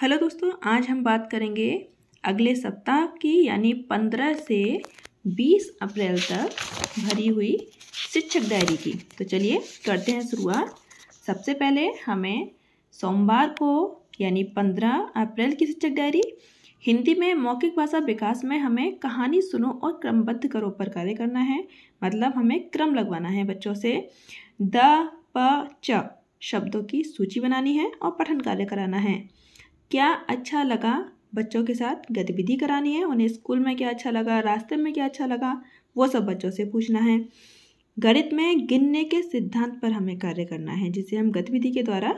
hello दोस्तों आज हम बात करेंगे अगले सप्ताह की यानी पंद्रह से बीस अप्रैल तक भरी हुई शिक्षक डायरी की तो चलिए करते हैं शुरुआत सबसे पहले हमें सोमवार को यानी पंद्रह अप्रैल की शिक्षक डायरी हिंदी में मौखिक भाषा विकास में हमें कहानी सुनो और क्रमबद्ध करो पर कार्य करना है मतलब हमें क्रम लगवाना है बच्चों से द प च शब्दों की सूची बनानी है और पठन कार्य कराना है क्या अच्छा लगा बच्चों के साथ गतिविधि करानी है उन्हें स्कूल में क्या अच्छा लगा रास्ते में क्या अच्छा लगा वो सब बच्चों से पूछना है गणित में गिनने के सिद्धांत पर हमें कार्य करना है जिसे हम गतिविधि के द्वारा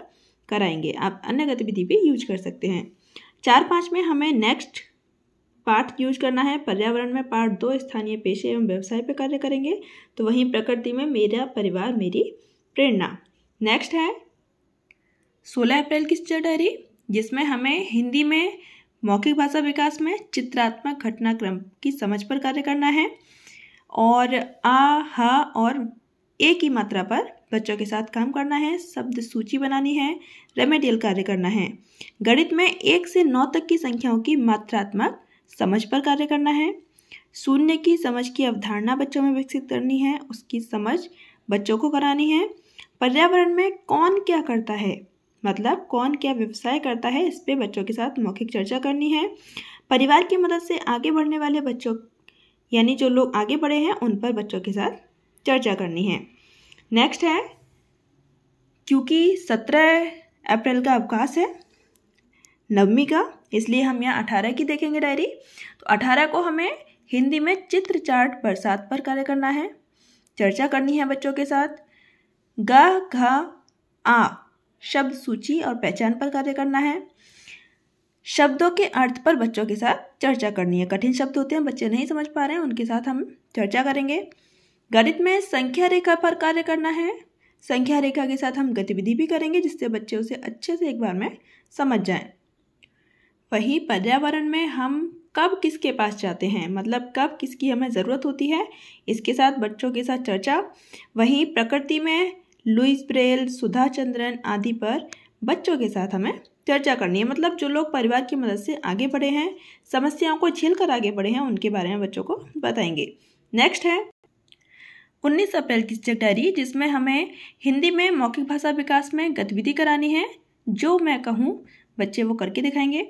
कराएंगे आप अन्य गतिविधि भी यूज कर सकते हैं चार पाँच में हमें नेक्स्ट पार्ट यूज करना है पर्यावरण में पार्ट दो स्थानीय पेशे एवं व्यवसाय पर कार्य करेंगे तो वहीं प्रकृति में मेरा परिवार मेरी प्रेरणा नेक्स्ट है सोलह अप्रैल की स्टेट डायरी जिसमें हमें हिंदी में मौखिक भाषा विकास में चित्रात्मक घटनाक्रम की समझ पर कार्य करना है और आ ह और ए की मात्रा पर बच्चों के साथ काम करना है शब्द सूची बनानी है रेमेडियल कार्य करना है गणित में एक से नौ तक की संख्याओं की मात्रात्मक समझ पर कार्य करना है शून्य की समझ की अवधारणा बच्चों में विकसित करनी है उसकी समझ बच्चों को करानी है पर्यावरण में कौन क्या करता है मतलब कौन क्या व्यवसाय करता है इस पर बच्चों के साथ मौखिक चर्चा करनी है परिवार की मदद से आगे बढ़ने वाले बच्चों यानी जो लोग आगे बढ़े हैं उन पर बच्चों के साथ चर्चा करनी है नेक्स्ट है क्योंकि सत्रह अप्रैल का अवकाश है नवमी का इसलिए हम यहाँ अठारह की देखेंगे डायरी तो अठारह को हमें हिंदी में चित्र चार्ट बरसात पर कार्य करना है चर्चा करनी है बच्चों के साथ ग घ आ शब्द सूची और पहचान पर कार्य करना है शब्दों के अर्थ पर बच्चों के साथ चर्चा करनी है कठिन शब्द होते हैं बच्चे नहीं समझ पा रहे हैं उनके साथ हम चर्चा करेंगे गणित में संख्या रेखा पर कार्य करना है संख्या रेखा के साथ हम गतिविधि भी करेंगे जिससे बच्चे उसे अच्छे से एक बार में समझ जाएं वहीं पर्यावरण में हम कब किसके पास जाते हैं मतलब कब किसकी हमें ज़रूरत होती है इसके साथ बच्चों के साथ चर्चा वहीं प्रकृति में लुइस ब्रेल सुधा चंद्रन आदि पर बच्चों के साथ हमें चर्चा करनी है मतलब जो लोग परिवार की मदद से आगे बढ़े हैं समस्याओं को झेल कर आगे बढ़े हैं उनके बारे में बच्चों को बताएंगे नेक्स्ट है 19 अप्रैल की शिक्षक डायरी जिसमें हमें हिंदी में मौखिक भाषा विकास में गतिविधि करानी है जो मैं कहूँ बच्चे वो करके दिखाएंगे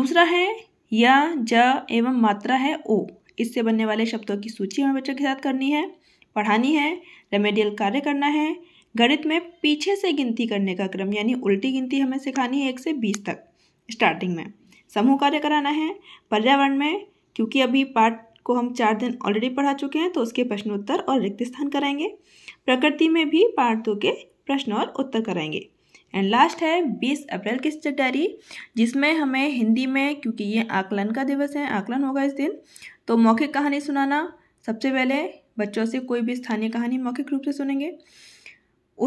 दूसरा है या ज एवं मात्रा है ओ इससे बनने वाले शब्दों की सूची हमें बच्चों के साथ करनी है पढ़ानी है रेमेडियल कार्य करना है गणित में पीछे से गिनती करने का क्रम यानी उल्टी गिनती हमें सिखानी है एक से बीस तक स्टार्टिंग में समूह कार्य कराना है पर्यावरण में क्योंकि अभी पार्ट को हम चार दिन ऑलरेडी पढ़ा चुके हैं तो उसके प्रश्नोत्तर और रिक्त स्थान कराएंगे प्रकृति में भी पार्ट दो के प्रश्न और उत्तर कराएंगे एंड लास्ट है 20 अप्रैल की स्टेट डायरी जिसमें हमें हिंदी में क्योंकि ये आकलन का दिवस है आकलन होगा इस दिन तो मौखिक कहानी सुनाना सबसे पहले बच्चों से कोई भी स्थानीय कहानी मौखिक रूप से सुनेंगे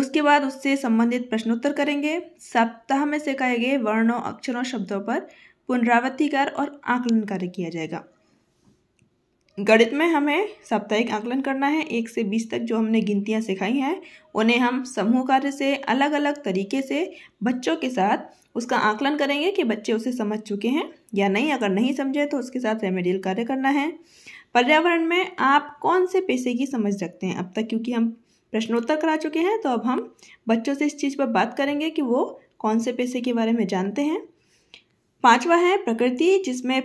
उसके बाद उससे संबंधित प्रश्नोत्तर करेंगे सप्ताह में सिखाए गए वर्णों अक्षरों शब्दों पर पुनरावृत्तिकार और आकलन कार्य किया जाएगा गणित में हमें साप्ताहिक आकलन करना है एक से बीस तक जो हमने गिनतियाँ सिखाई हैं उन्हें हम समूह कार्य से अलग अलग तरीके से बच्चों के साथ उसका आकलन करेंगे कि बच्चे उसे समझ चुके हैं या नहीं अगर नहीं समझे तो उसके साथ रेमेडियल कार्य करना है पर्यावरण में आप कौन से पेशे की समझ रखते हैं अब तक क्योंकि हम प्रश्नोत्तर करा चुके हैं तो अब हम बच्चों से इस चीज़ पर बात करेंगे कि वो कौन से पेशे के बारे में जानते हैं पांचवा है प्रकृति जिसमें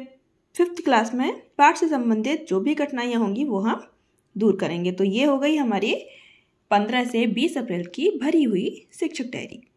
फिफ्थ क्लास में पाठ से संबंधित जो भी कठिनाइयाँ होंगी वो हम दूर करेंगे तो ये हो गई हमारी पंद्रह से बीस अप्रैल की भरी हुई शिक्षक डायरी